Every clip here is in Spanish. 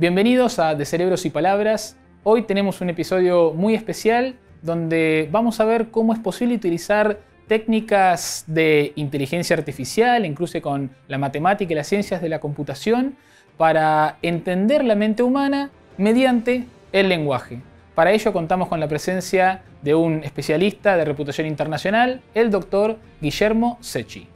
Bienvenidos a De Cerebros y Palabras. Hoy tenemos un episodio muy especial donde vamos a ver cómo es posible utilizar técnicas de inteligencia artificial, incluso con la matemática y las ciencias de la computación, para entender la mente humana mediante el lenguaje. Para ello contamos con la presencia de un especialista de reputación internacional, el doctor Guillermo Secchi.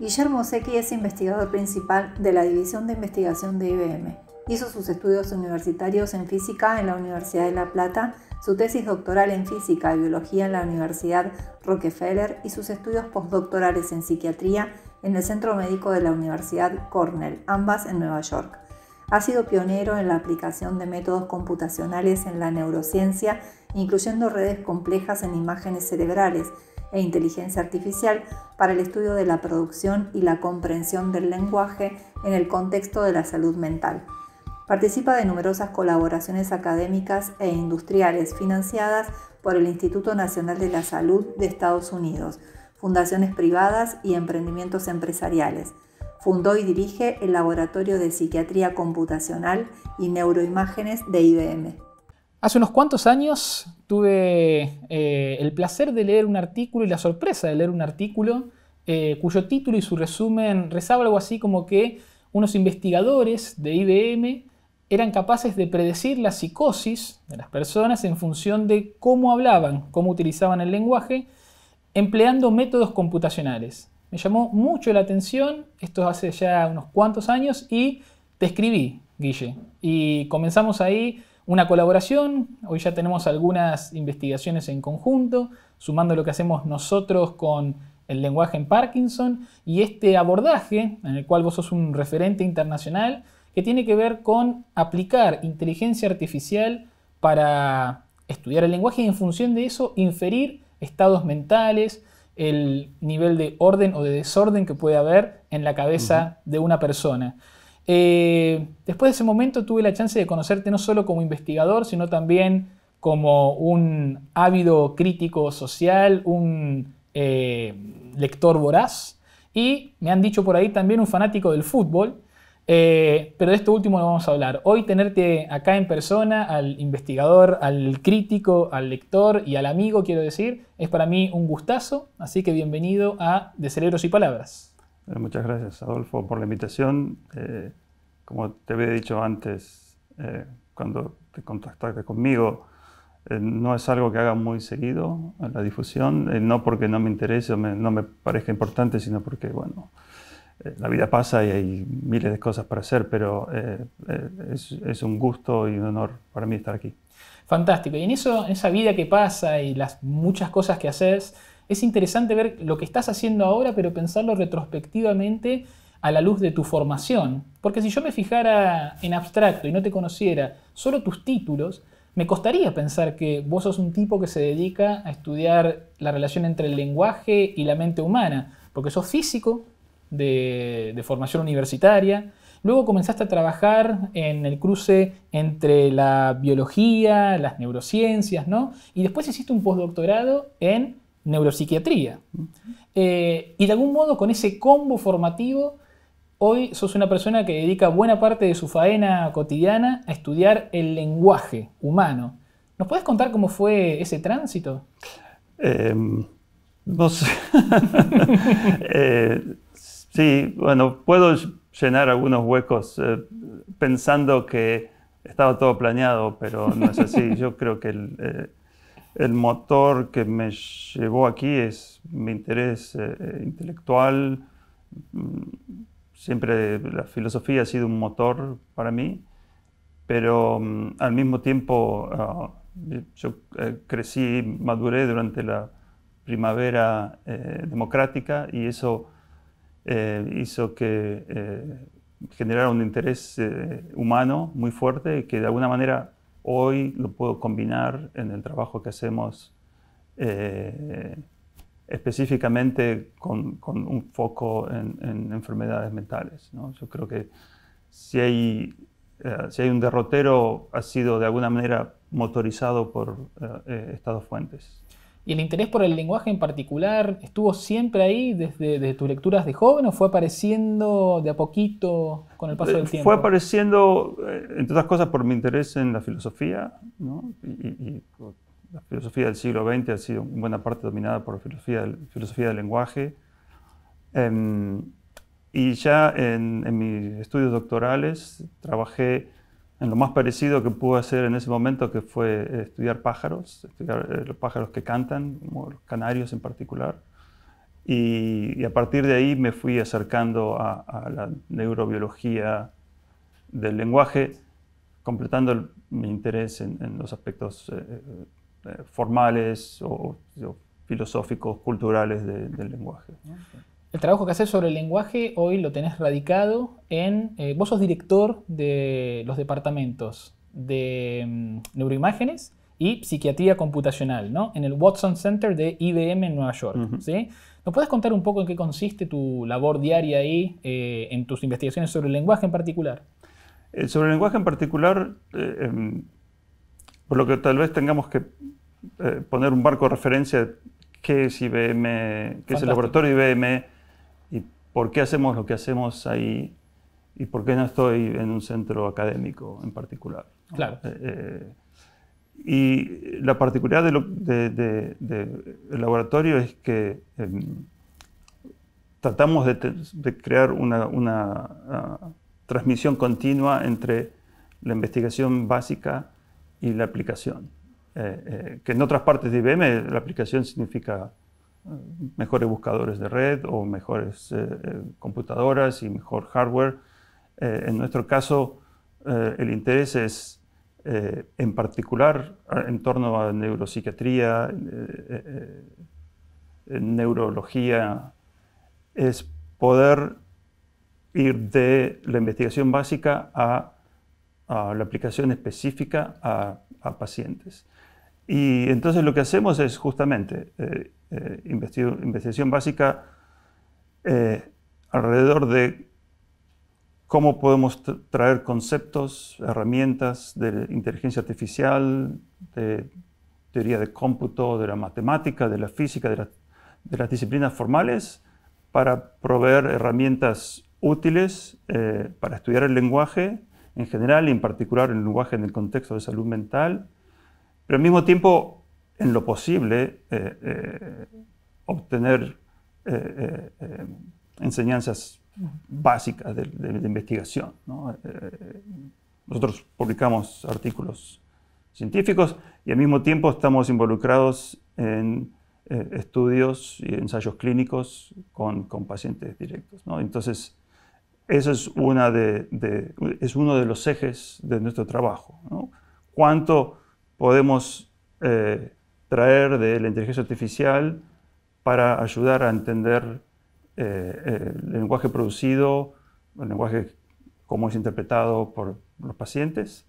Guillermo Secchi es investigador principal de la División de Investigación de IBM Hizo sus estudios universitarios en física en la Universidad de La Plata, su tesis doctoral en física y biología en la Universidad Rockefeller y sus estudios postdoctorales en psiquiatría en el Centro Médico de la Universidad Cornell, ambas en Nueva York. Ha sido pionero en la aplicación de métodos computacionales en la neurociencia, incluyendo redes complejas en imágenes cerebrales e inteligencia artificial para el estudio de la producción y la comprensión del lenguaje en el contexto de la salud mental. Participa de numerosas colaboraciones académicas e industriales financiadas por el Instituto Nacional de la Salud de Estados Unidos, fundaciones privadas y emprendimientos empresariales. Fundó y dirige el Laboratorio de Psiquiatría Computacional y Neuroimágenes de IBM. Hace unos cuantos años tuve eh, el placer de leer un artículo y la sorpresa de leer un artículo eh, cuyo título y su resumen rezaba algo así como que unos investigadores de IBM eran capaces de predecir la psicosis de las personas en función de cómo hablaban, cómo utilizaban el lenguaje, empleando métodos computacionales. Me llamó mucho la atención, esto hace ya unos cuantos años, y te escribí, Guille. Y comenzamos ahí una colaboración, hoy ya tenemos algunas investigaciones en conjunto, sumando lo que hacemos nosotros con el lenguaje en Parkinson y este abordaje en el cual vos sos un referente internacional que tiene que ver con aplicar inteligencia artificial para estudiar el lenguaje y en función de eso inferir estados mentales, el nivel de orden o de desorden que puede haber en la cabeza de una persona. Eh, después de ese momento tuve la chance de conocerte no solo como investigador, sino también como un ávido crítico social, un eh, lector voraz y me han dicho por ahí también un fanático del fútbol. Eh, pero de esto último lo vamos a hablar. Hoy tenerte acá en persona, al investigador, al crítico, al lector y al amigo, quiero decir, es para mí un gustazo, así que bienvenido a De Cerebros y Palabras. muchas gracias, Adolfo, por la invitación. Eh, como te había dicho antes, eh, cuando te contactaste conmigo, no es algo que haga muy seguido la difusión, no porque no me interese o no me parezca importante, sino porque, bueno, la vida pasa y hay miles de cosas para hacer, pero eh, eh, es, un gusto y un honor para mí estar aquí. Fantástico. Y en en esa vida que pasa y las muchas cosas que haces, es interesante ver lo que estás haciendo ahora, pero pensarlo retrospectivamente a la luz de tu formación. Porque si yo me fijara en abstracto y no te conociera solo tus títulos, me costaría pensar que vos sos un tipo que se dedica a estudiar la relación entre el lenguaje y la mente humana, porque sos físico, de, formación universitaria. Luego comenzaste a trabajar en el cruce entre la biología, las neurociencias, ¿no? Y después hiciste un postdoctorado en neuropsiquiatría. Eh, y de algún modo con ese combo formativo, hoy sos una persona que dedica buena parte de su faena cotidiana a estudiar el lenguaje humano. ¿Nos puedes contar cómo fue ese tránsito? Em, eh, Sí, bueno, puedo llenar algunos huecos eh, pensando que estaba todo planeado, pero no es así. Yo creo que eh, el, motor que me llevó aquí es mi interés eh, intelectual. Mm, siempre la filosofía ha sido un motor para mí, pero mm, al mismo tiempo ah, yo crecí crecí, maduré durante la primavera democrática y eso eh, hizo que eh, generara un interés eh, humano muy fuerte que de alguna manera hoy lo puedo combinar en el trabajo que hacemos específicamente con, un foco en, en enfermedades mentales. ¿no? Yo creo que si hay, si hay un derrotero ha sido de alguna manera motorizado por estas dos fuentes. ¿Y el interés por el lenguaje en particular estuvo siempre ahí desde, tus lecturas de joven o fue apareciendo de a poquito con el paso del eh, tiempo? Fue apareciendo, eh, entre otras cosas, por mi interés en la filosofía. ¿no? Y, la filosofía del siglo XX ha sido en buena parte dominada por la filosofía, filosofía del lenguaje. Em, y ya en, en, mis estudios doctorales trabajé en lo más parecido que pude hacer en ese momento, que fue eh, estudiar pájaros, estudiar eh, los pájaros que cantan, como los canarios en particular. Y, a partir de ahí me fui acercando a, la neurobiología del lenguaje, completando mi interés en, los aspectos eh, formales o, filosóficos, culturales del lenguaje el trabajo que haces sobre el lenguaje hoy lo tenés radicado en... Eh, vos sos director de los departamentos de mm, neuroimágenes y psiquiatría computacional, ¿no? En el Watson Center de IBM en Nueva York, ¿Nos puedes contar un poco en qué consiste tu labor diaria ahí, eh, en tus investigaciones sobre el lenguaje en particular? Eh, sobre el lenguaje en particular, em, por lo que tal vez tengamos que poner un barco de referencia qué es IBM, qué es el laboratorio IBM, por qué hacemos lo que hacemos ahí y por qué no estoy en un centro académico en particular. Claro. Eh, eh, y la particularidad del de, laboratorio es que em, tratamos de, crear una, ah, transmisión continua entre la investigación básica y la aplicación. Eh, que en otras partes de IBM la aplicación significa mejores buscadores de red o mejores eh, eh, computadoras y mejor hardware. Eh, en nuestro caso, el interés es en particular en torno a neuropsiquiatría, neurología, es poder ir de la investigación básica a, la aplicación específica a, a, pacientes. Y entonces lo que hacemos es justamente eh, investigación básica eh, alrededor de cómo podemos traer conceptos, herramientas de inteligencia artificial, de teoría de cómputo, de la matemática, de la física, de, las disciplinas formales, para proveer herramientas útiles eh, para estudiar el lenguaje en general y en particular el lenguaje en el contexto de salud mental, pero al mismo tiempo en lo posible, eh, eh, obtener eh, enseñanzas básicas de, investigación. nosotros publicamos artículos científicos y al mismo tiempo estamos involucrados en estudios y ensayos clínicos con, con pacientes directos. Entonces, eso es, una de, es uno de los ejes de nuestro trabajo. ¿Cuánto podemos traer de la inteligencia artificial para ayudar a entender eh, eh, el lenguaje producido, el lenguaje como es interpretado por los pacientes.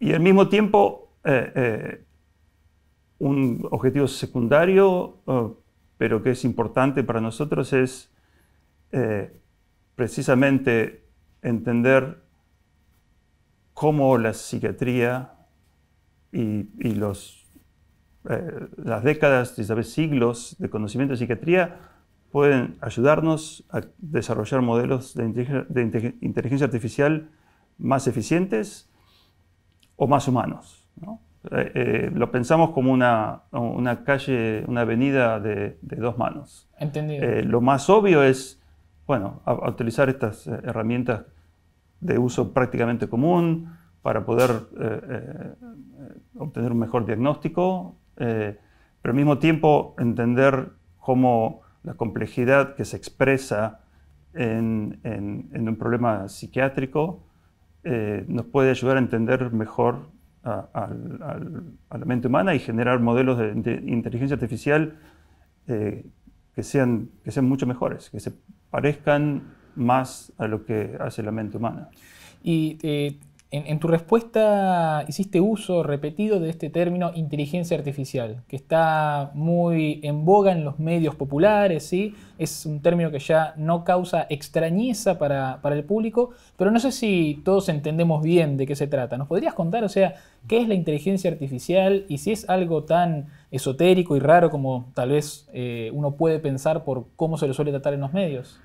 Y al mismo tiempo, eh, un objetivo secundario, pero que es importante para nosotros, es precisamente entender cómo la psiquiatría y los eh, las décadas, si sabes, siglos de conocimiento de psiquiatría pueden ayudarnos a desarrollar modelos de inteligencia, artificial más eficientes o más humanos. ¿no? Eh, eh, lo pensamos como una, una, calle, una avenida de, dos manos. Entendido. lo más obvio es, bueno, utilizar estas herramientas de uso prácticamente común para poder obtener un mejor diagnóstico, eh, pero al mismo tiempo entender cómo la complejidad que se expresa en, un problema psiquiátrico eh, nos puede ayudar a entender mejor a, la mente humana y generar modelos de, inteligencia artificial eh, que, sean, que sean mucho mejores, que se parezcan más a lo que hace la mente humana. Y en, tu respuesta hiciste uso repetido de este término inteligencia artificial, que está muy en boga en los medios populares, ¿sí? es un término que ya no causa extrañeza para, para el público, pero no sé si todos entendemos bien de qué se trata. ¿Nos podrías contar, o sea, qué es la inteligencia artificial y si es algo tan esotérico y raro como tal vez eh, uno puede pensar por cómo se lo suele tratar en los medios?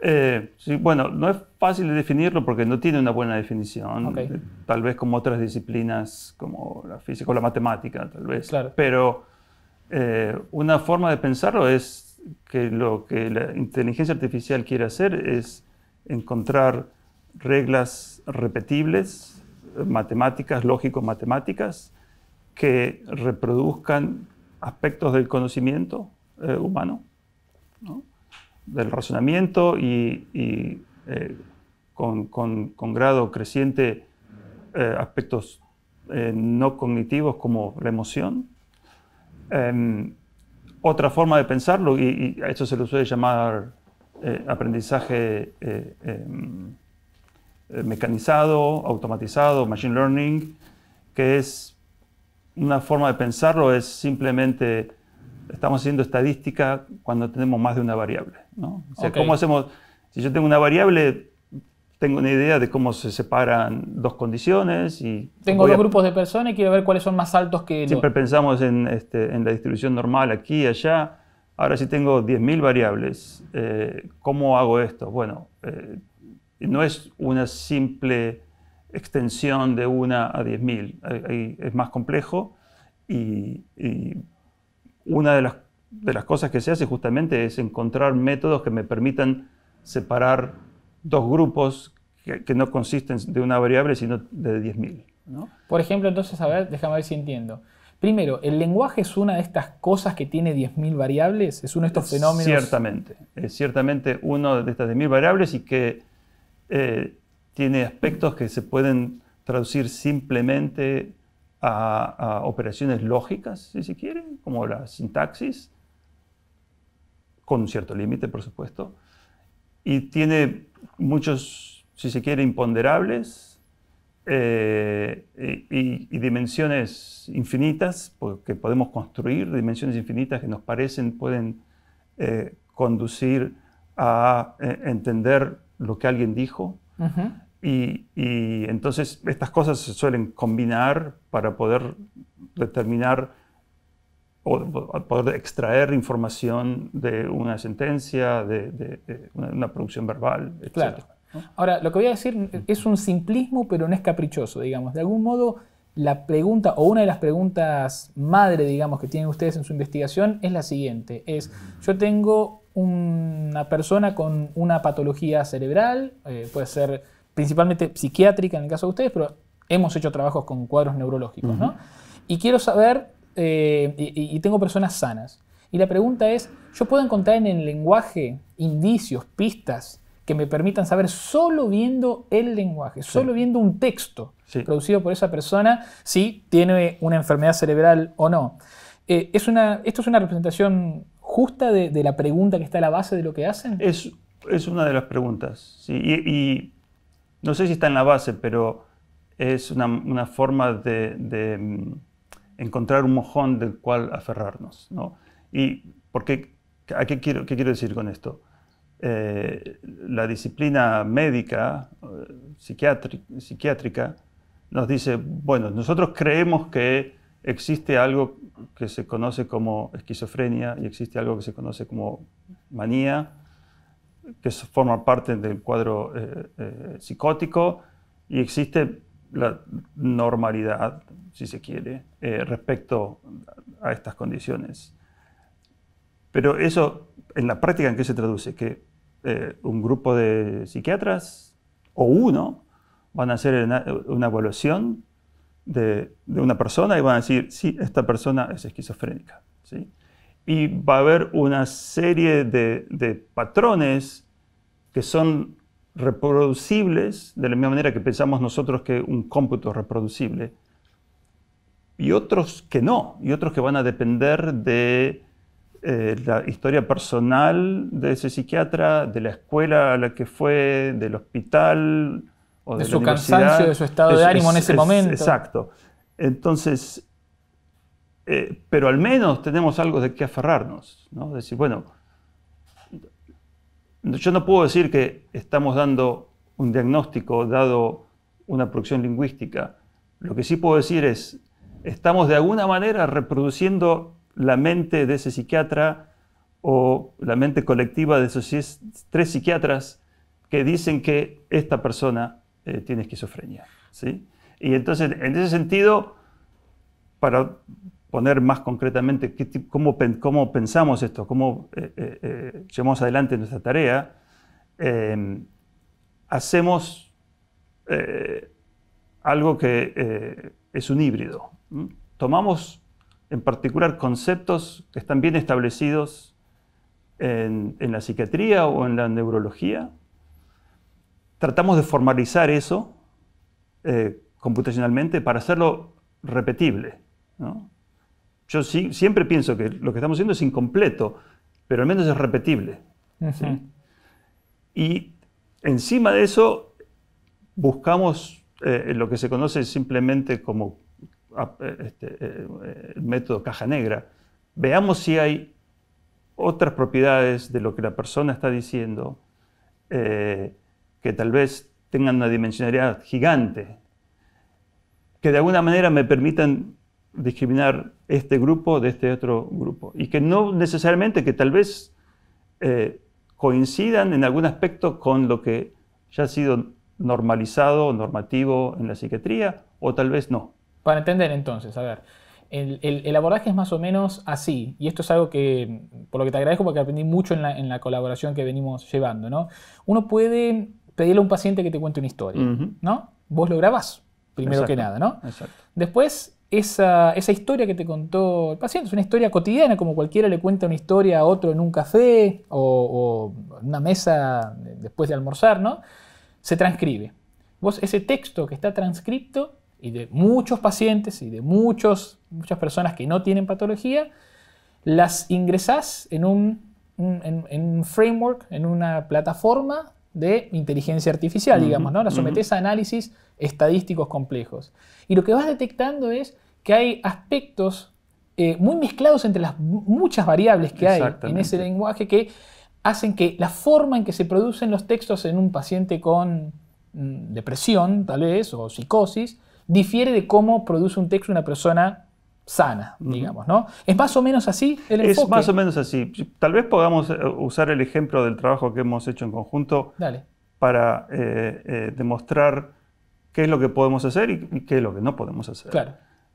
Eh, sí, bueno, no es fácil de definirlo porque no tiene una buena definición. Eh, tal vez como otras disciplinas como la física o la matemática, tal vez. Pero eh, una forma de pensarlo es que lo que la inteligencia artificial quiere hacer es encontrar reglas repetibles, matemáticas, lógico-matemáticas, que reproduzcan aspectos del conocimiento humano. ¿no? del razonamiento y, eh, con, grado creciente eh, aspectos eh, no cognitivos como la emoción. Em, otra forma de pensarlo, y, a esto se le suele llamar aprendizaje em, mecanizado, automatizado, machine learning, que es una forma de pensarlo, es simplemente estamos haciendo estadística cuando tenemos más de una variable. ¿cómo hacemos? Si yo tengo una variable, tengo una idea de cómo se separan dos condiciones y... Tengo dos grupos de personas y quiero ver cuáles son más altos que... Siempre pensamos este, en, la distribución normal aquí y allá. Ahora si tengo 10.000 variables, eh, ¿cómo hago esto? Bueno, eh, no es una simple extensión de una a 10.000, es más complejo y, y una de las de las cosas que se hace justamente es encontrar métodos que me permitan separar dos grupos que, no consisten de una variable, sino de 10.000. ¿no? Por ejemplo, entonces, a ver, déjame ver si entiendo. Primero, ¿el lenguaje es una de estas cosas que tiene 10.000 variables? ¿Es uno de estos fenómenos? Ciertamente, es ciertamente uno de estas 10.000 variables y que eh, tiene aspectos que se pueden traducir simplemente a, a, operaciones lógicas, si se quiere, como la sintaxis, con cierto límite, por supuesto, y tiene muchos, si se quiere, imponderables eh, y, dimensiones infinitas porque pues, podemos construir, dimensiones infinitas que nos parecen pueden eh, conducir a eh, entender lo que alguien dijo. y entonces estas cosas se suelen combinar para poder determinar o poder extraer información de una sentencia, de, una, producción verbal, etc. Claro. Ahora, lo que voy a decir es un simplismo, pero no es caprichoso, digamos. De algún modo, la pregunta, o una de las preguntas madre, digamos, que tienen ustedes en su investigación es la siguiente. Es, yo tengo una persona con una patología cerebral, eh, puede ser principalmente psiquiátrica en el caso de ustedes, pero hemos hecho trabajos con cuadros neurológicos, ¿no? Y quiero saber eh, y, tengo personas sanas. Y la pregunta es, ¿yo puedo encontrar en el lenguaje indicios, pistas que me permitan saber solo viendo el lenguaje, solo viendo un texto producido por esa persona, si tiene una enfermedad cerebral o no? Eh, es una, ¿Esto es una representación justa de, la pregunta que está a la base de lo que hacen? Es, es una de las preguntas, sí. y, no sé si está en la base, pero es una, forma de mm, encontrar un mojón del cual aferrarnos. ¿no? ¿Y por qué, a qué, quiero, qué quiero decir con esto? Eh, la disciplina médica, eh, psiquiátrica, nos dice, bueno, nosotros creemos que existe algo que se conoce como esquizofrenia y existe algo que se conoce como manía, que forma parte del cuadro eh, psicótico, y existe la normalidad, si se quiere, eh, respecto a estas condiciones. Pero eso, en la práctica, ¿en qué se traduce? Que eh, un grupo de psiquiatras o uno van a hacer una, evaluación de, una persona y van a decir, sí, esta persona es esquizofrénica. ¿sí? Y va a haber una serie de, de patrones que son reproducibles de la misma manera que pensamos nosotros que un cómputo es reproducible, y otros que no, y otros que van a depender de eh, la historia personal de ese psiquiatra, de la escuela a la que fue, del hospital o de, su cansancio, de su estado de ánimo en ese momento. Exacto. Entonces, eh, pero al menos tenemos algo de qué aferrarnos, ¿no? Decir, bueno, yo no puedo decir que estamos dando un diagnóstico, dado una producción lingüística. Lo que sí puedo decir es, estamos de alguna manera reproduciendo la mente de ese psiquiatra o la mente colectiva de esos tres psiquiatras que dicen que esta persona eh, tiene esquizofrenia. ¿sí? Y entonces, en ese sentido, para poner más concretamente cómo, pensamos esto, cómo eh, eh, eh, llevamos adelante nuestra tarea, em, hacemos algo que es un híbrido. Tomamos en particular conceptos que están bien establecidos en, la psiquiatría o en la neurología, tratamos de formalizar eso computacionalmente para hacerlo repetible. Yo siempre pienso que lo que estamos haciendo es incompleto, pero al menos es repetible. Y encima de eso, buscamos eh, lo que se conoce simplemente como eh, este, eh, el método caja negra. Veamos si hay otras propiedades de lo que la persona está diciendo que tal vez tengan una dimensionalidad gigante, que de alguna manera me permitan discriminar este grupo de este otro grupo. Y que no necesariamente, que tal vez eh, coincidan en algún aspecto con lo que ya ha sido normalizado, normativo en la psiquiatría, o tal vez no. Para entender entonces, a ver, el, el, abordaje es más o menos así, y esto es algo que, por lo que te agradezco, porque aprendí mucho en la, en la colaboración que venimos llevando, ¿no? Uno puede pedirle a un paciente que te cuente una historia, ¿no? Vos lo grabás, primero que nada, ¿no? Después esa, historia que te contó el paciente. Es una historia cotidiana, como cualquiera le cuenta una historia a otro en un café o, una mesa después de almorzar, ¿no? Se transcribe. Vos, ese texto que está transcripto y de muchos pacientes y de muchos, muchas personas que no tienen patología, las ingresás en un, framework, en una plataforma de inteligencia artificial, digamos, ¿no? La sometés a análisis estadísticos complejos. Y lo que vas detectando es que hay aspectos eh, muy mezclados entre las muchas variables que hay en ese lenguaje que hacen que la forma en que se producen los textos en un paciente con mm, depresión, tal vez, o psicosis, difiere de cómo produce un texto una persona sana, digamos, ¿no? ¿Es más o menos así el enfoque? Es más o menos así. Tal vez podamos eh, usar el ejemplo del trabajo que hemos hecho en conjunto para eh, demostrar qué es lo que podemos hacer y, qué es lo que no podemos hacer.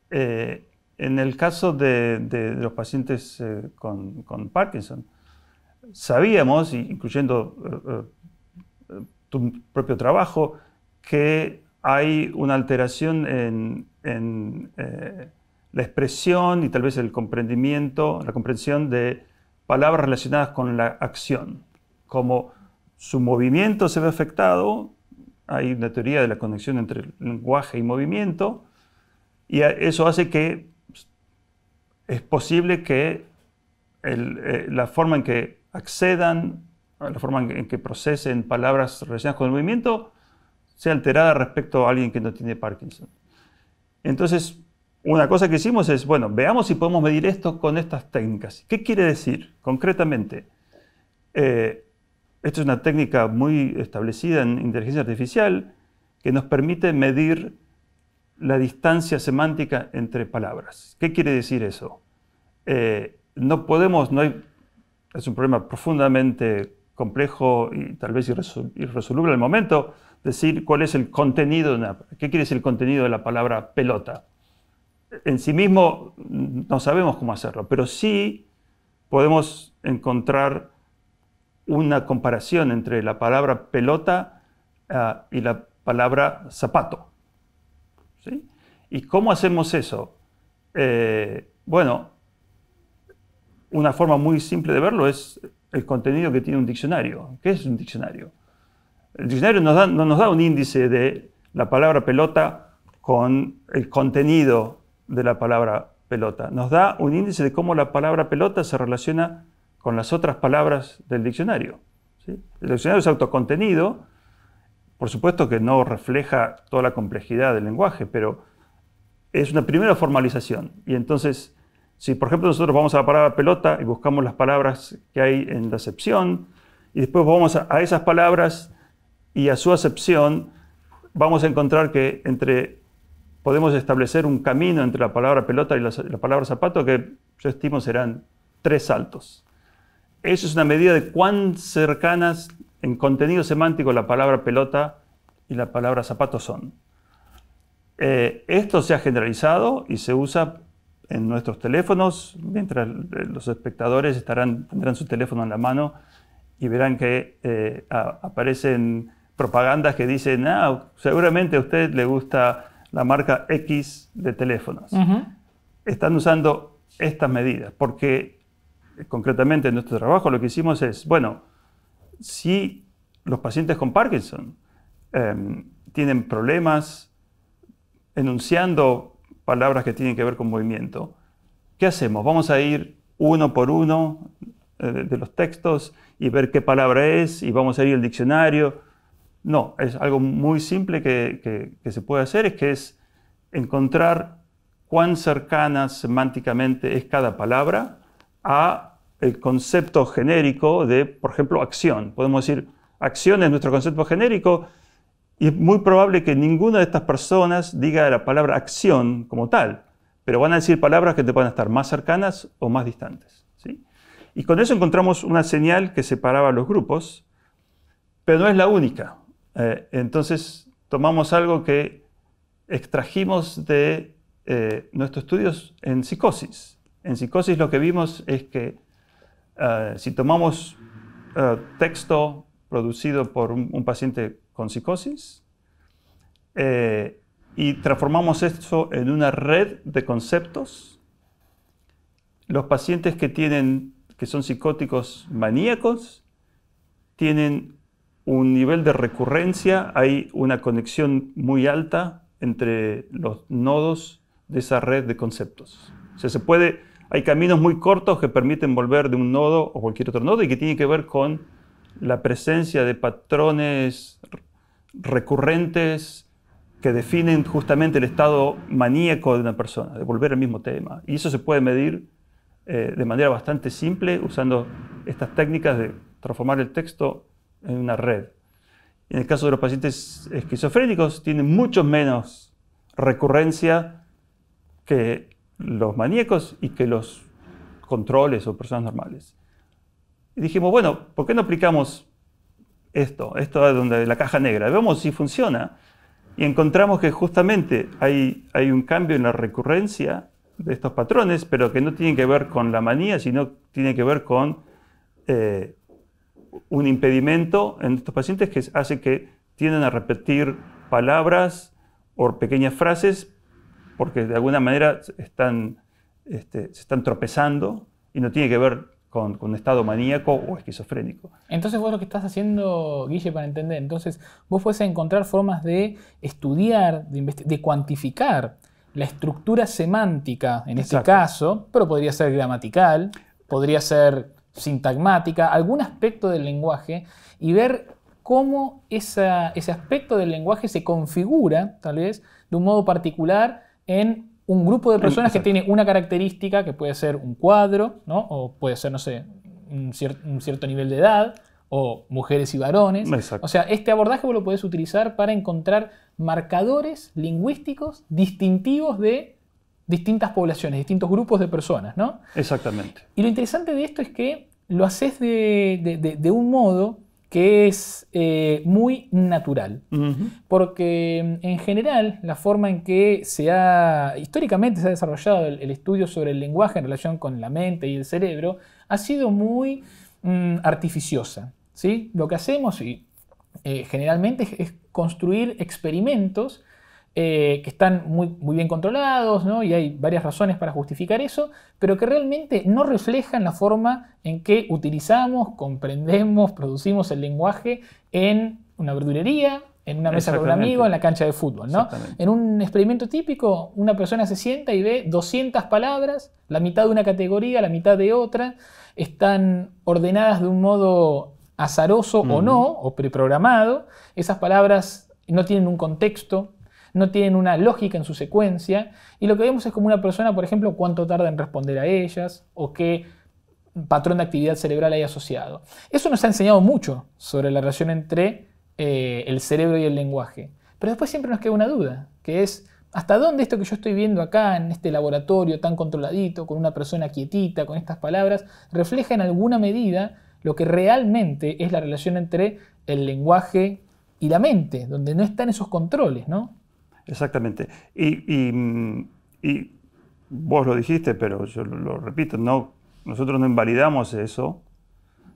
Eh, en el caso de, los pacientes eh, con, Parkinson, sabíamos, incluyendo eh, tu propio trabajo, que hay una alteración en, en la expresión y tal vez el comprendimiento, la comprensión de palabras relacionadas con la acción, como su movimiento se ve afectado hay una teoría de la conexión entre lenguaje y movimiento, y eso hace que es posible que eh, la forma en que accedan, la forma en que procesen palabras relacionadas con el movimiento, sea alterada respecto a alguien que no tiene Parkinson. Entonces, una cosa que hicimos es, bueno, veamos si podemos medir esto con estas técnicas. ¿Qué quiere decir concretamente? Eh, esta es una técnica muy establecida en inteligencia artificial que nos permite medir la distancia semántica entre palabras. ¿Qué quiere decir eso? Eh, no podemos, no hay, es un problema profundamente complejo y tal vez irresoluble al momento, decir cuál es el contenido de ¿Qué quiere decir el contenido de la palabra pelota? En sí mismo mm, no sabemos cómo hacerlo, pero sí podemos encontrar una comparación entre la palabra pelota ah, y la palabra zapato. ¿sí? ¿Y cómo hacemos eso? Eh, bueno, una forma muy simple de verlo es el contenido que tiene un diccionario. ¿Qué es un diccionario? El diccionario nos nos da un índice de la palabra pelota con el contenido de la palabra pelota. Nos da un índice de cómo la palabra pelota se relaciona con las otras palabras del diccionario. ¿sí? El diccionario es autocontenido, por supuesto que no refleja toda la complejidad del lenguaje, pero es una primera formalización. Y entonces, si por ejemplo nosotros vamos a la palabra pelota y buscamos las palabras que hay en la acepción, y después vamos a, esas palabras y a su acepción, vamos a encontrar que entre podemos establecer un camino entre la palabra pelota y la palabra zapato que yo estimo serán tres saltos. Eso es una medida de cuán cercanas en contenido semántico la palabra pelota y la palabra zapato son. Eh, esto se ha generalizado y se usa en nuestros teléfonos, mientras eh, los espectadores estarán, tendrán su teléfono en la mano y verán que eh, aparecen propagandas que dicen, ah, seguramente a usted le gusta la marca X de teléfonos. Están usando estas medidas, porque concretamente en nuestro trabajo, lo que hicimos es, bueno, si los pacientes con Parkinson em, tienen problemas enunciando palabras que tienen que ver con movimiento, ¿qué hacemos? Vamos a ir uno por uno eh, de los textos y ver qué palabra es y vamos a ir al diccionario. No, es algo muy simple que, que se puede hacer, es que es encontrar cuán cercana semánticamente es cada palabra a el concepto genérico de, por ejemplo, acción. Podemos decir, acción es nuestro concepto genérico y es muy probable que ninguna de estas personas diga la palabra acción como tal, pero van a decir palabras que te puedan estar más cercanas o más distantes. ¿sí? Y con eso encontramos una señal que separaba los grupos, pero no es la única. Eh, entonces tomamos algo que extrajimos de eh, nuestros estudios en psicosis. En psicosis lo que vimos es que eh, si tomamos eh, texto producido por un, paciente con psicosis eh, y transformamos esto en una red de conceptos, los pacientes que, tienen, que son psicóticos maníacos tienen un nivel de recurrencia, hay una conexión muy alta entre los nodos de esa red de conceptos. se puede hay caminos muy cortos que permiten volver de un nodo o cualquier otro nodo y que tienen que ver con la presencia de patrones recurrentes que definen justamente el estado maníaco de una persona, de volver al mismo tema. Y eso se puede medir eh, de manera bastante simple usando estas técnicas de transformar el texto en una red. En el caso de los pacientes esquizofrénicos, tienen mucho menos recurrencia que los maníacos y que los controles o personas normales. Y dijimos, bueno, ¿por qué no aplicamos esto? Esto es donde la caja negra. Vemos si funciona. Y encontramos que justamente hay, un cambio en la recurrencia de estos patrones, pero que no tienen que ver con la manía, sino tiene que ver con eh, un impedimento en estos pacientes que hace que tienden a repetir palabras o pequeñas frases porque de alguna manera están, este, se están tropezando y no tiene que ver con, un estado maníaco o esquizofrénico. Entonces vos lo que estás haciendo, Guille, para entender, entonces vos puedes encontrar formas de estudiar, de, cuantificar la estructura semántica, en este caso, pero podría ser gramatical, podría ser sintagmática, algún aspecto del lenguaje, y ver cómo ese aspecto del lenguaje se configura, tal vez, de un modo particular en un grupo de personas que tiene una característica, que puede ser un cuadro, ¿no? o puede ser, no sé, un, cierto nivel de edad, o mujeres y varones. O sea, este abordaje vos lo puedes utilizar para encontrar marcadores lingüísticos distintivos de distintas poblaciones, distintos grupos de personas, ¿no? Exactamente. Y lo interesante de esto es que lo haces de un modo que es eh, muy natural, porque mm, en general la forma en que se ha, históricamente se ha desarrollado el, estudio sobre el lenguaje en relación con la mente y el cerebro, ha sido muy mm, artificiosa. ¿sí? Lo que hacemos y, eh, generalmente es construir experimentos eh, que están muy, bien controlados, y hay varias razones para justificar eso, pero que realmente no reflejan la forma en que utilizamos, comprendemos, producimos el lenguaje en una verdulería, en una mesa con un amigo, en la cancha de fútbol. En un experimento típico, una persona se sienta y ve 200 palabras, la mitad de una categoría, la mitad de otra, están ordenadas de un modo azaroso o no, o preprogramado, esas palabras no tienen un contexto, no tienen una lógica en su secuencia, y lo que vemos es como una persona, por ejemplo, cuánto tarda en responder a ellas, o qué patrón de actividad cerebral hay asociado. Eso nos ha enseñado mucho sobre la relación entre eh, el cerebro y el lenguaje, pero después siempre nos queda una duda, que es, ¿Hasta dónde esto que yo estoy viendo acá, en este laboratorio tan controladito, con una persona quietita, con estas palabras, refleja en alguna medida lo que realmente es la relación entre el lenguaje y la mente, donde no están esos controles, ¿no? Exactamente. Mm, y, vos lo dijiste, pero yo lo repito, no, nosotros no invalidamos eso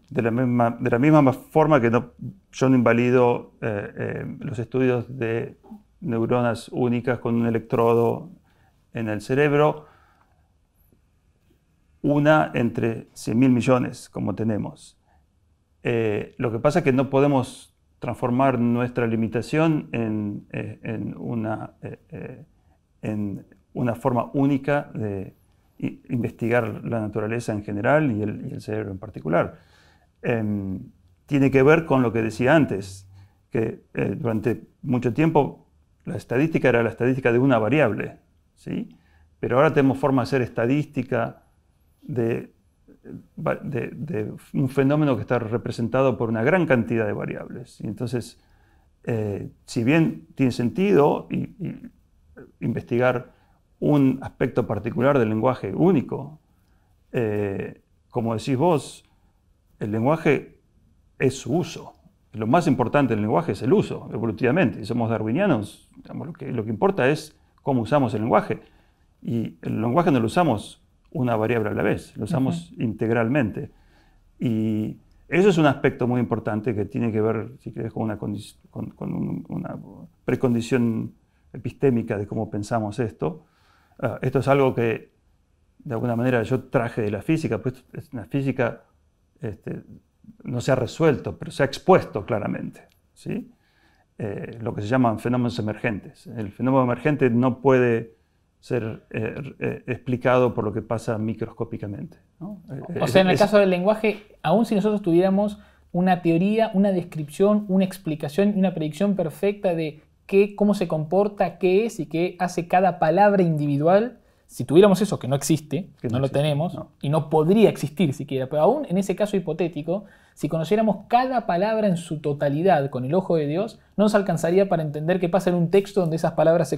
de la misma, de la misma forma que no, yo no invalido eh, eh, los estudios de neuronas únicas con un electrodo en el cerebro, una entre 100 mil millones como tenemos. Eh, lo que pasa es que no podemos transformar nuestra limitación en, eh, una, eh, eh, en una forma única de investigar la naturaleza en general y el, cerebro en particular. Em, tiene que ver con lo que decía antes, que durante mucho tiempo la estadística era la estadística de una variable, ¿sí? pero ahora tenemos forma de hacer estadística de de, un fenómeno que está representado por una gran cantidad de variables. Y entonces, eh, si bien tiene sentido investigar un aspecto particular del lenguaje único, eh, como decís vos, el lenguaje es su uso. Lo más importante del lenguaje es el uso, evolutivamente. Si somos darwinianos, que, lo que importa es cómo usamos el lenguaje. Y el lenguaje no lo usamos una variable a la vez, lo usamos integralmente. Y eso es un aspecto muy importante que tiene que ver, si quieres, con una, precondición epistémica de cómo pensamos esto. Ah, esto es algo que, de alguna manera, yo traje de la física, pues es una física este, no se ha resuelto, pero se ha expuesto claramente. ¿sí? Eh, lo que se llaman fenómenos emergentes. El fenómeno emergente no puede ser eh, eh, explicado por lo que pasa microscópicamente. Eh, o sea, en el caso del lenguaje, aún si nosotros tuviéramos una teoría, una descripción, una explicación, una predicción perfecta de qué, cómo se comporta, qué es y qué hace cada palabra individual, si tuviéramos eso, que no existe, que no, lo tenemos, y no podría existir siquiera, pero aún en ese caso hipotético, si conociéramos cada palabra en su totalidad con el ojo de Dios, no nos alcanzaría para entender qué pasa en un texto donde esas palabras se,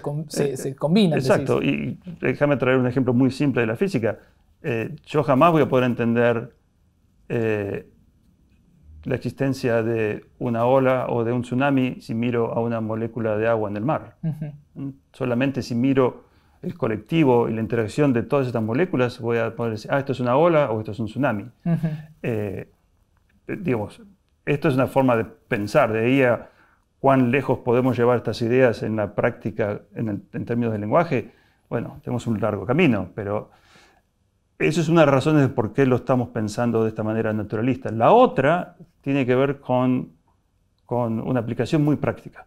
eh, combinan. Exacto, y déjame traer un ejemplo muy simple de la física. Eh, yo jamás voy a poder entender eh, la existencia de una ola o de un tsunami si miro a una molécula de agua en el mar. ¿Mm? Solamente si miro el colectivo y la interacción de todas estas moléculas voy a poder decir, ah, esto es una ola o esto es un tsunami. Eh, digamos, esto es una forma de pensar, de ahí cuán lejos podemos llevar estas ideas en la práctica en, términos de lenguaje, bueno, tenemos un largo camino, pero eso es una de las razones de por qué lo estamos pensando de esta manera naturalista. La otra tiene que ver con, con una aplicación muy práctica,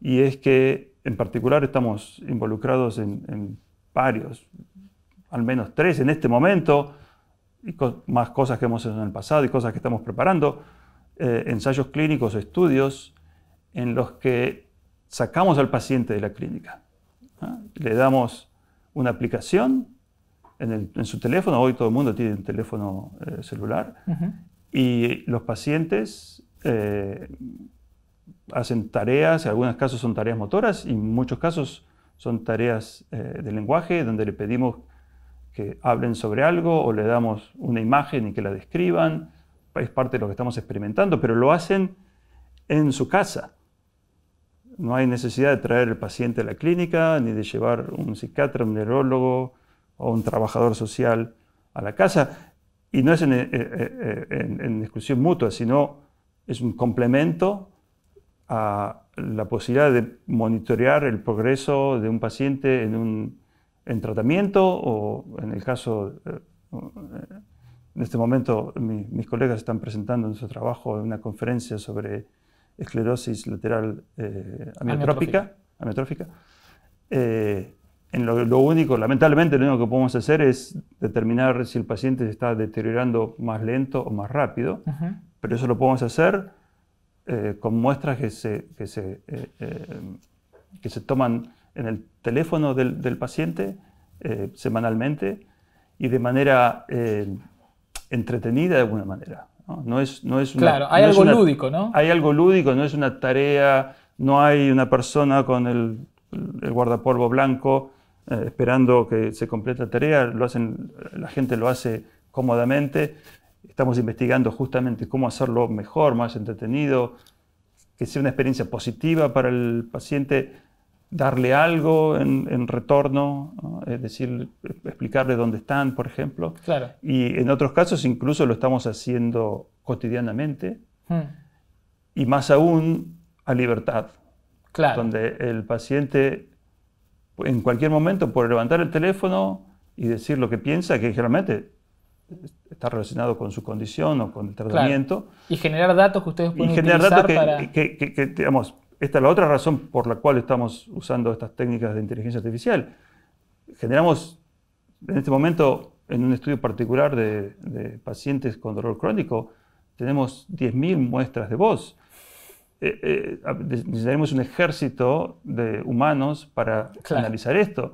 y es que en particular estamos involucrados en varios, al menos tres en este momento, y más cosas que hemos hecho en el pasado y cosas que estamos preparando, eh, ensayos clínicos, estudios en los que sacamos al paciente de la clínica. Le damos una aplicación en, su teléfono, hoy todo el mundo tiene un teléfono eh, celular, y los pacientes eh, hacen tareas, en algunos casos son tareas motoras y en muchos casos son tareas de lenguaje, donde le pedimos que hablen sobre algo o le damos una imagen y que la describan. Es parte de lo que estamos experimentando, pero lo hacen en su casa. No hay necesidad de traer el paciente a la clínica, ni de llevar un psiquiatra, un neurólogo o un trabajador social a la casa. Y no es en, eh, eh, eh, en exclusión mutua, sino es un complemento a la posibilidad de monitorear el progreso de un paciente en un en tratamiento o en el caso, eh, en este momento mis colegas están presentando en su trabajo una conferencia sobre esclerosis lateral eh, amiotrófica. Eh, en lo, único, lamentablemente, lo único que podemos hacer es determinar si el paciente se está deteriorando más lento o más rápido, pero eso lo podemos hacer con muestras que se, que se, que se toman en el teléfono del, del paciente eh, semanalmente y de manera eh, entretenida de alguna manera. No, es, no es claro, hay algo lúdico, ¿no? Hay algo lúdico, no es una tarea, no hay una persona con el, guardapolvo blanco eh, esperando que se complete la tarea, lo hacen, la gente lo hace cómodamente. Estamos investigando justamente cómo hacerlo mejor, más entretenido, que sea una experiencia positiva para el paciente darle algo en, retorno, es decir, explicarle dónde están, por ejemplo. Claro. Y en otros casos incluso lo estamos haciendo cotidianamente hmm. y más aún a libertad, claro. donde el paciente en cualquier momento puede levantar el teléfono y decir lo que piensa, que generalmente está relacionado con su condición o con el tratamiento. Y generar datos que ustedes pueden y generar datos que digamos, esta es la otra razón por la cual estamos usando estas técnicas de inteligencia artificial. Generamos en este momento, en un estudio particular de, pacientes con dolor crónico, tenemos 10.000 muestras de voz. Eh, eh, necesitaremos un ejército de humanos para analizar esto.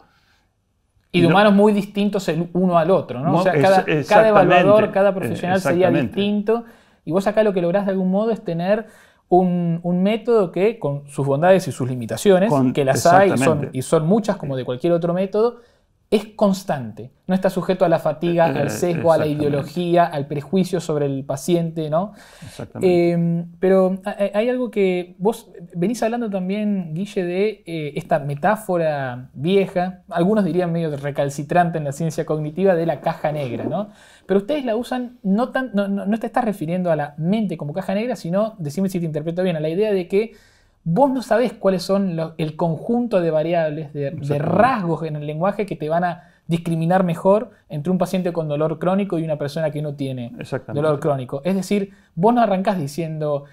Y de humanos muy distintos el uno al otro, ¿no? cada, cada evaluador, cada eh, profesional sería distinto. Y vos acá lo que lográs de algún modo es tener un, método que con sus bondades y sus limitaciones, que las hay y son muchas como de cualquier otro método, es constante, no está sujeto a la fatiga, eh, al sesgo, a la ideología, al prejuicio sobre el paciente, ¿no? Exactamente. Eh, pero hay algo que vos venís hablando también, Guille, de eh, esta metáfora vieja, algunos dirían medio recalcitrante en la ciencia cognitiva, de la caja negra, ¿no? Pero ustedes la usan, no, tan, no, no te estás refiriendo a la mente como caja negra, sino, decime si te interpreto bien, a la idea de que vos no sabés cuáles son el conjunto de variables, de, rasgos en el lenguaje que te van a discriminar mejor entre un paciente con dolor crónico y una persona que no tiene dolor crónico. Es decir, vos no arrancás diciendo,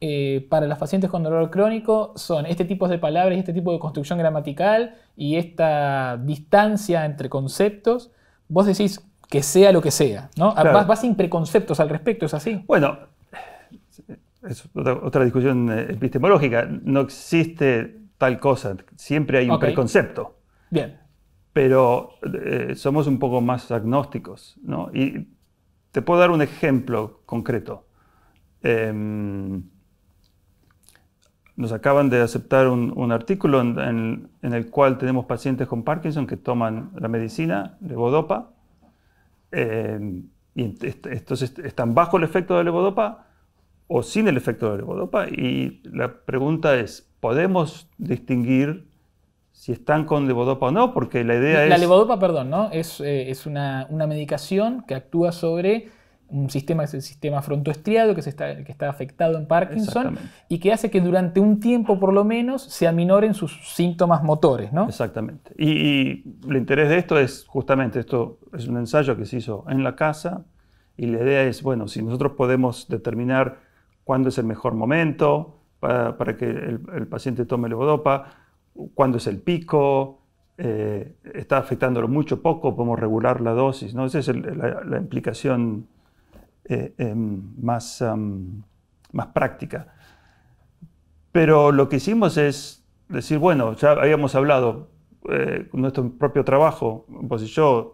eh, para los pacientes con dolor crónico son este tipo de palabras y este tipo de construcción gramatical y esta distancia entre conceptos. Vos decís que sea lo que sea, ¿no? Ah, vas sin preconceptos al respecto, ¿es así? Bueno, es otra, discusión eh, epistemológica. No existe tal cosa, siempre hay un preconcepto. Bien. Pero eh, somos un poco más agnósticos, Y te puedo dar un ejemplo concreto. Em, nos acaban de aceptar un, artículo en, el cual tenemos pacientes con Parkinson que toman la medicina levodopa eh, y estos están bajo el efecto de levodopa o sin el efecto de levodopa. Y la pregunta es, ¿podemos distinguir si están con levodopa o no? Porque la idea es... La levodopa, perdón, ¿no? Es, eh, es una, una, medicación que actúa sobre un sistema, es el sistema frontoestriado que, se está, que está afectado en Parkinson y que hace que durante un tiempo por lo menos se aminoren sus síntomas motores, ¿no? Exactamente. Y, y el interés de esto es justamente, esto es un ensayo que se hizo en la casa y la idea es, bueno, si nosotros podemos determinar cuándo es el mejor momento para, que el, paciente tome levodopa, cuándo es el pico, eh, está afectándolo mucho poco, podemos regular la dosis. ¿no? Esa es la, implicación eh, em, más, em, más práctica. Pero lo que hicimos es decir, bueno, ya habíamos hablado eh, con nuestro propio trabajo, vos y yo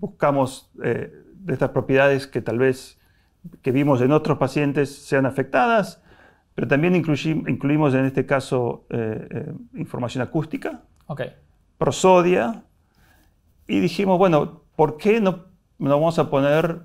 buscamos de estas propiedades que tal vez que vimos en otros pacientes sean afectadas, pero también incluimos en este caso eh, eh, información acústica, prosodia, y dijimos, bueno, ¿por qué no, vamos a poner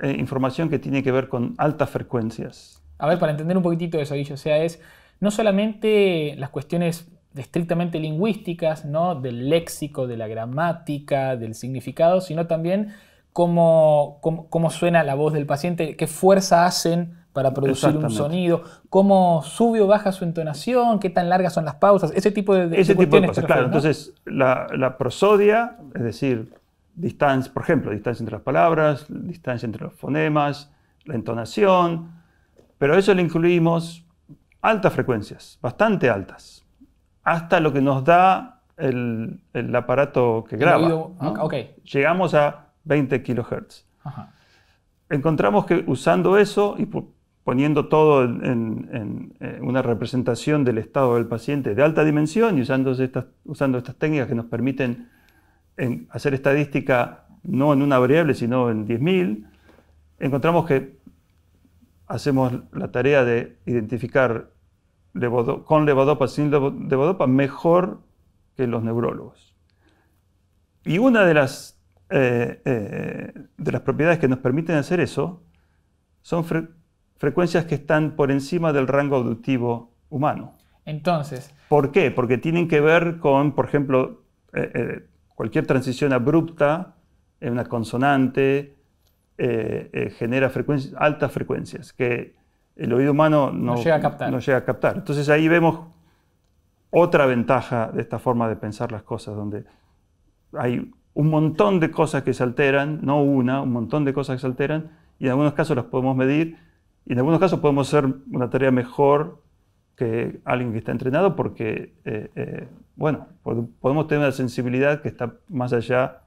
eh, información que tiene que ver con altas frecuencias? A ver, para entender un poquitito eso, Guillo, o sea, es no solamente las cuestiones estrictamente lingüísticas, ¿no? del léxico, de la gramática, del significado, sino también cómo, cómo, suena la voz del paciente, qué fuerza hacen para producir un sonido, cómo sube o baja su entonación, qué tan largas son las pausas, ese tipo de, ese tipo de cosas. Claro, entonces la, prosodia, es decir, distancia, por ejemplo, distancia entre las palabras, distancia entre los fonemas, la entonación, pero eso le incluimos altas frecuencias, bastante altas, hasta lo que nos da el, aparato que graba. Llegamos a 20 kilohertz. Encontramos que usando eso y poniendo todo en, eh, una representación del estado del paciente de alta dimensión y usando estas, usando estas técnicas que nos permiten hacer estadística no en una variable, sino en 10.000, encontramos que hacemos la tarea de identificar con levodopa, sin levodopa, mejor que los neurólogos. Y una de las eh, eh, de las propiedades que nos permiten hacer eso son frecuencias que están por encima del rango auditivo humano. Entonces. ¿Por qué? Porque tienen que ver con, por ejemplo, eh, cualquier transición abrupta en una consonante genera frecuencias, altas frecuencias que el oído humano no llega a captar. Entonces ahí vemos otra ventaja de esta forma de pensar las cosas, donde hay un montón de cosas que se alteran, no una, un montón de cosas que se alteran, y en algunos casos las podemos medir, y en algunos casos podemos hacer una tarea mejor que alguien que está entrenado, porque, eh, eh, bueno, podemos tener una sensibilidad que está más allá,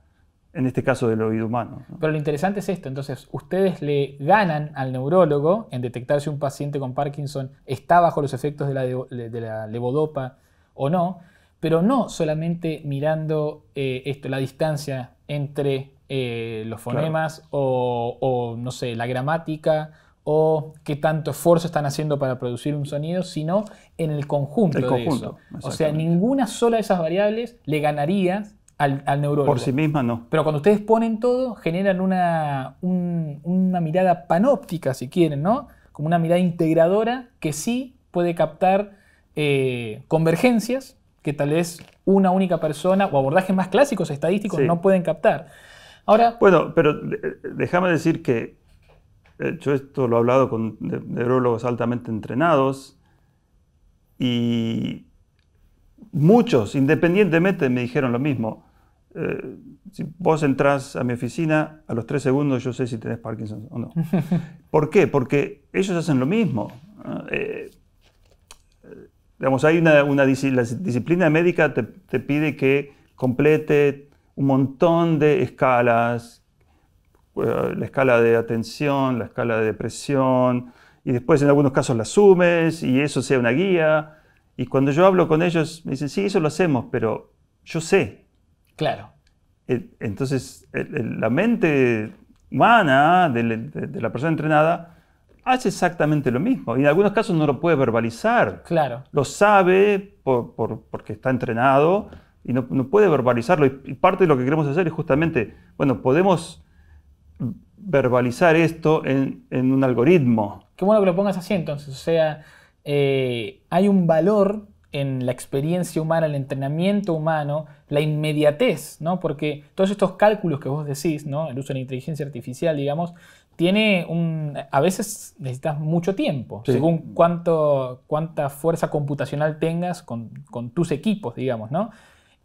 en este caso, del oído humano. Pero lo interesante es esto, entonces, ustedes le ganan al neurólogo en detectar si un paciente con Parkinson está bajo los efectos de la levodopa o no, pero no solamente mirando eh, esto, la distancia entre eh, los fonemas o, no sé, la gramática o qué tanto esfuerzo están haciendo para producir un sonido, sino en el conjunto. de conjunto. O sea, ninguna sola de esas variables le ganaría al, al, neurólogo. Por sí misma no. Pero cuando ustedes ponen todo, generan una, una mirada panóptica, si quieren, ¿no? Como una mirada integradora que sí puede captar eh, convergencias tal vez una única persona o abordajes más clásicos estadísticos no pueden captar. Ahora, bueno, pero déjame decir que yo esto lo he hablado con neurólogos altamente entrenados y muchos, independientemente, me dijeron lo mismo. Eh, si vos entras a mi oficina, a los tres segundos yo sé si tenés Parkinson o no. ¿Por qué? Porque ellos hacen lo mismo. Eh, Digamos, hay la disciplina médica te, pide que complete un montón de escalas, eh, la escala de atención, la escala de depresión, y después en algunos casos la sumes y eso sea una guía. Y cuando yo hablo con ellos, me dicen, sí, eso lo hacemos, pero yo sé. Claro. E, entonces, la mente humana de la persona entrenada hace exactamente lo mismo. Y en algunos casos no lo puede verbalizar. Claro. Lo sabe porque está entrenado y no, puede verbalizarlo. Y, parte de lo que queremos hacer es justamente, bueno, podemos verbalizar esto en, un algoritmo. Qué bueno que lo pongas así entonces. O sea, eh, hay un valor en la experiencia humana, el entrenamiento humano, la inmediatez, ¿no? Porque todos estos cálculos que vos decís, ¿no? El uso de la inteligencia artificial, digamos, tiene un... A veces necesitas mucho tiempo, según cuánto, cuánta fuerza computacional tengas con, tus equipos, digamos, ¿no?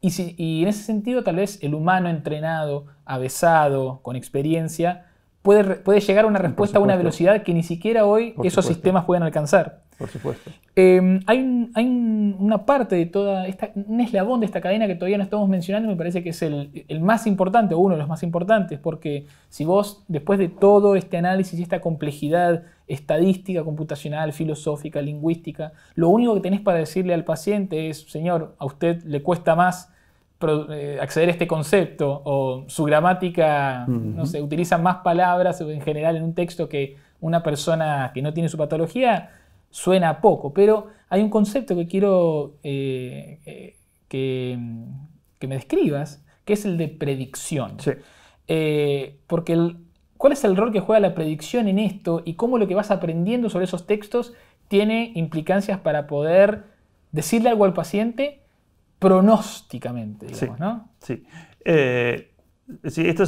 Y, y en ese sentido, tal vez el humano entrenado, avesado, con experiencia, puede, llegar a una respuesta a una velocidad que ni siquiera hoy esos sistemas pueden alcanzar. Por supuesto. Em, hay, una parte de toda esta, un eslabón de esta cadena que todavía no estamos mencionando, me parece que es el, el, más importante o uno de los más importantes, porque si vos, después de todo este análisis y esta complejidad estadística, computacional, filosófica, lingüística, lo único que tenés para decirle al paciente es, señor, a usted le cuesta más eh, acceder a este concepto o su gramática, no sé, utiliza más palabras en general en un texto que una persona que no tiene su patología, suena poco. Pero hay un concepto que quiero eh, eh, que, me describas, que es el de predicción. porque ¿cuál es el rol que juega la predicción en esto y cómo lo que vas aprendiendo sobre esos textos tiene implicancias para poder decirle algo al paciente pronósticamente, digamos, sí, ¿no? Sí. Eh, esto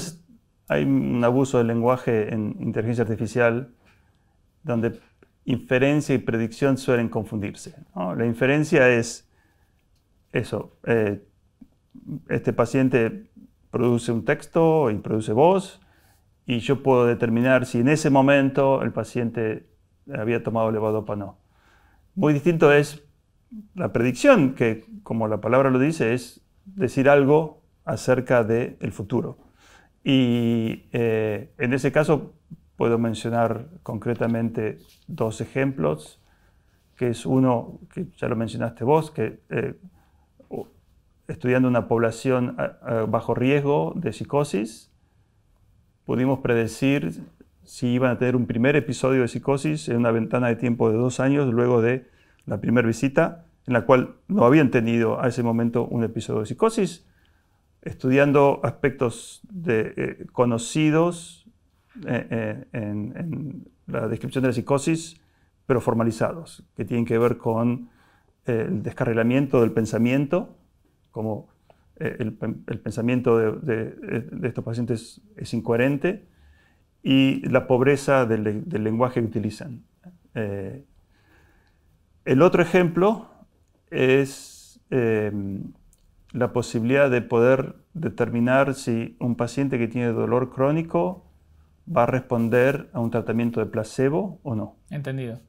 hay un abuso del lenguaje en inteligencia artificial donde inferencia y predicción suelen confundirse. La inferencia es eso, eh, este paciente produce un texto y produce voz y yo puedo determinar si en ese momento el paciente había tomado levodopa o no. Muy distinto es la predicción, que como la palabra lo dice, es decir algo acerca del futuro. Y eh, en ese caso puedo mencionar concretamente dos ejemplos, que es uno que ya lo mencionaste vos, que eh, estudiando una población bajo riesgo de psicosis, pudimos predecir si iban a tener un primer episodio de psicosis en una ventana de tiempo de dos años luego de la primera visita, en la cual no habían tenido a ese momento un episodio de psicosis, estudiando aspectos eh, conocidos eh, eh, en, la descripción de la psicosis, pero formalizados, que tienen que ver con el descarrilamiento del pensamiento, como el, pensamiento de, estos pacientes es incoherente y la pobreza del, lenguaje que utilizan. El otro ejemplo es em, la posibilidad de poder determinar si un paciente que tiene dolor crónico va a responder a un tratamiento de placebo o no. Entendido.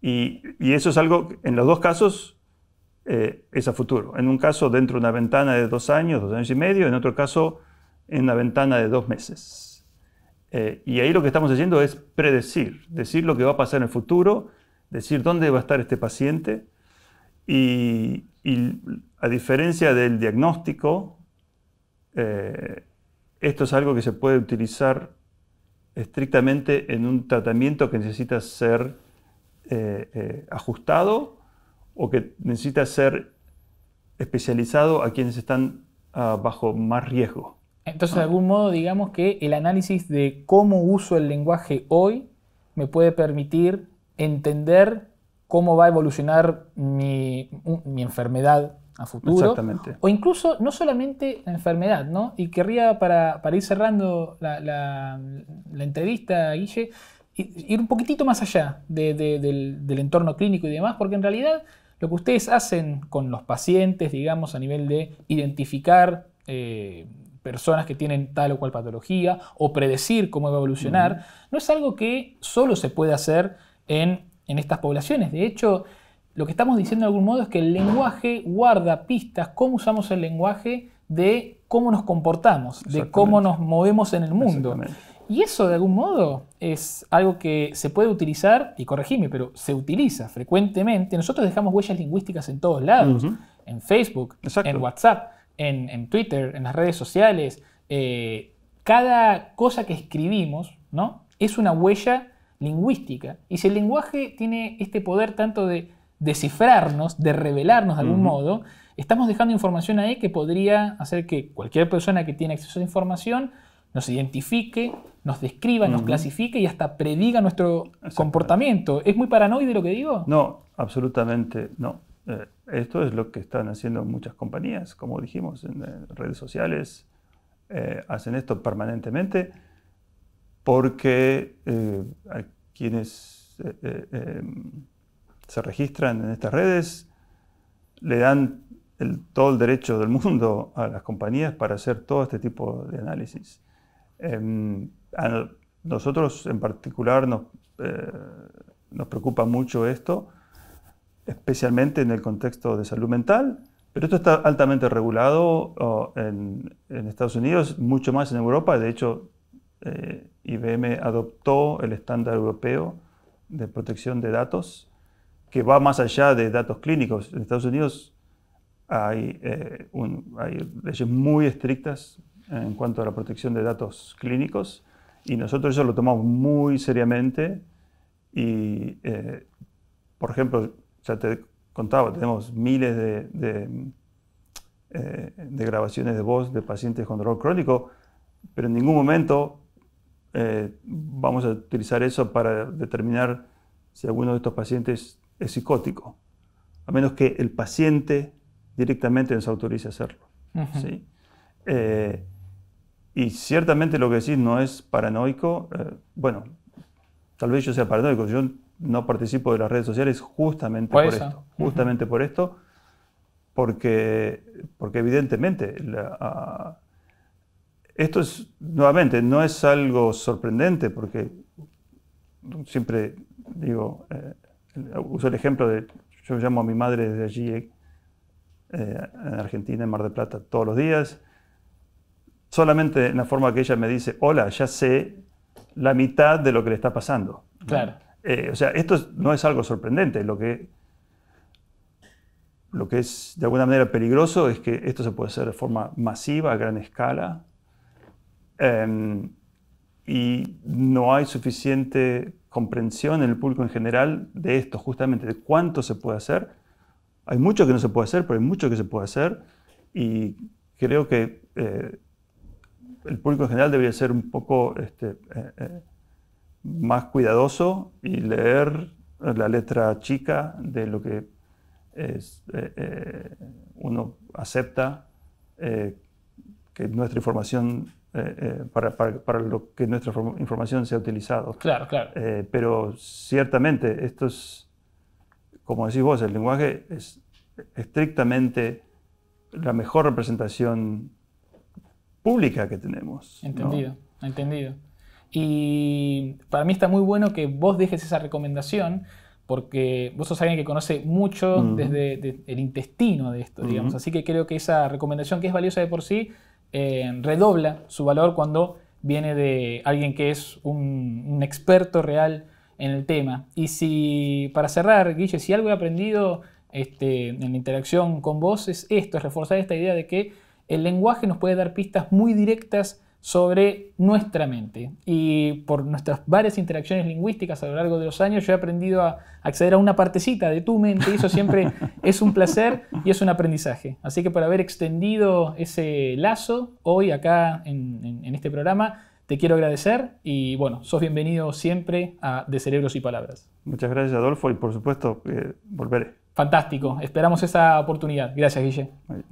Y, eso es algo, en los dos casos, eh, es a futuro. En un caso dentro de una ventana de dos años, dos años y medio, en otro caso en una ventana de dos meses. Eh, y ahí lo que estamos haciendo es predecir, decir lo que va a pasar en el futuro decir dónde va a estar este paciente y, a diferencia del diagnóstico, eh, esto es algo que se puede utilizar estrictamente en un tratamiento que necesita ser eh, eh, ajustado o que necesita ser especializado a quienes están ah, bajo más riesgo. Entonces, de ah. algún modo, digamos que el análisis de cómo uso el lenguaje hoy me puede permitir entender cómo va a evolucionar mi, enfermedad a futuro. Exactamente. O incluso no solamente la enfermedad, ¿no? Y querría, para, ir cerrando la, entrevista, Guille, ir un poquitito más allá del, entorno clínico y demás, porque en realidad lo que ustedes hacen con los pacientes, digamos, a nivel de identificar eh, personas que tienen tal o cual patología o predecir cómo va a evolucionar, no es algo que solo se puede hacer en, estas poblaciones. De hecho, lo que estamos diciendo de algún modo es que el lenguaje guarda pistas, cómo usamos el lenguaje, de cómo nos comportamos, de cómo nos movemos en el mundo. Y eso de algún modo es algo que se puede utilizar, y corregime, pero se utiliza frecuentemente. Nosotros dejamos huellas lingüísticas en todos lados, en Facebook, en WhatsApp, en, Twitter, en las redes sociales. Eh, cada cosa que escribimos ¿no? es una huella lingüística. Y si el lenguaje tiene este poder tanto de descifrarnos, de revelarnos de algún modo, estamos dejando información ahí que podría hacer que cualquier persona que tiene acceso a la información nos identifique, nos describa, nos clasifique y hasta prediga nuestro comportamiento. ¿Es muy paranoide lo que digo? No, absolutamente no. Eh, esto es lo que están haciendo muchas compañías, como dijimos, en, eh, redes sociales, eh, hacen esto permanentemente porque eh, a quienes eh, eh, em, se registran en estas redes le dan todo el derecho del mundo a las compañías para hacer todo este tipo de análisis. Em, a nosotros en particular nos, nos preocupa mucho esto, especialmente en el contexto de salud mental, pero esto está altamente regulado en, en, Estados Unidos, mucho más en Europa. De hecho, eh, IBM adoptó el estándar europeo de protección de datos, que va más allá de datos clínicos. En Estados Unidos eh, hay, leyes muy estrictas en cuanto a la protección de datos clínicos y nosotros eso lo tomamos muy seriamente y, eh, por ejemplo, ya te contaba, tenemos miles de, de grabaciones de voz de pacientes con dolor crónico, pero en ningún momento eh, vamos a utilizar eso para determinar si alguno de estos pacientes es psicótico, a menos que el paciente directamente nos autorice a hacerlo. ¿sí? Eh, y ciertamente lo que decís no es paranoico. Eh, bueno, tal vez yo sea paranoico, yo no participo de las redes sociales justamente por, esto. Justamente por esto, porque, porque evidentemente la, esto es, nuevamente, no es algo sorprendente porque siempre digo, eh, uso el ejemplo de, yo llamo a mi madre desde allí, eh, en Argentina, en Mar del Plata, todos los días. Solamente en la forma que ella me dice, hola, ya sé la mitad de lo que le está pasando. Claro. Eh, o sea, esto no es algo sorprendente. Lo que, lo que es de alguna manera peligroso es que esto se puede hacer de forma masiva, a gran escala, Em, y no hay suficiente comprensión en el público en general de esto, justamente, de cuánto se puede hacer. Hay mucho que no se puede hacer, pero hay mucho que se puede hacer y creo que eh, el público en general debería ser un poco este, eh, eh, más cuidadoso y leer la letra chica de lo que uno acepta, que nuestra información eh, eh, para, para, para, lo que nuestra información sea utilizada, Claro, claro. Eh, pero ciertamente, esto es, como decís vos, el lenguaje es estrictamente la mejor representación pública que tenemos. Entendido, entendido. Y para mí está muy bueno que vos dejes esa recomendación, porque vos sos alguien que conoce mucho mm. desde el intestino de esto, digamos. Mm. Así que creo que esa recomendación que es valiosa de por sí eh, redobla su valor cuando viene de alguien que es un, experto real en el tema. Y si, para cerrar, Guille, si algo he aprendido este, en la interacción con vos es esto, es reforzar esta idea de que el lenguaje nos puede dar pistas muy directas sobre nuestra mente. Y por nuestras varias interacciones lingüísticas a lo largo de los años, yo he aprendido a acceder a una partecita de tu mente y eso siempre es un placer y es un aprendizaje. Así que por haber extendido ese lazo hoy acá en, este programa, te quiero agradecer y bueno, sos bienvenido siempre a De Cerebros y Palabras. Muchas gracias Adolfo y por supuesto eh, volveré. Fantástico, esperamos esa oportunidad. Gracias Guille.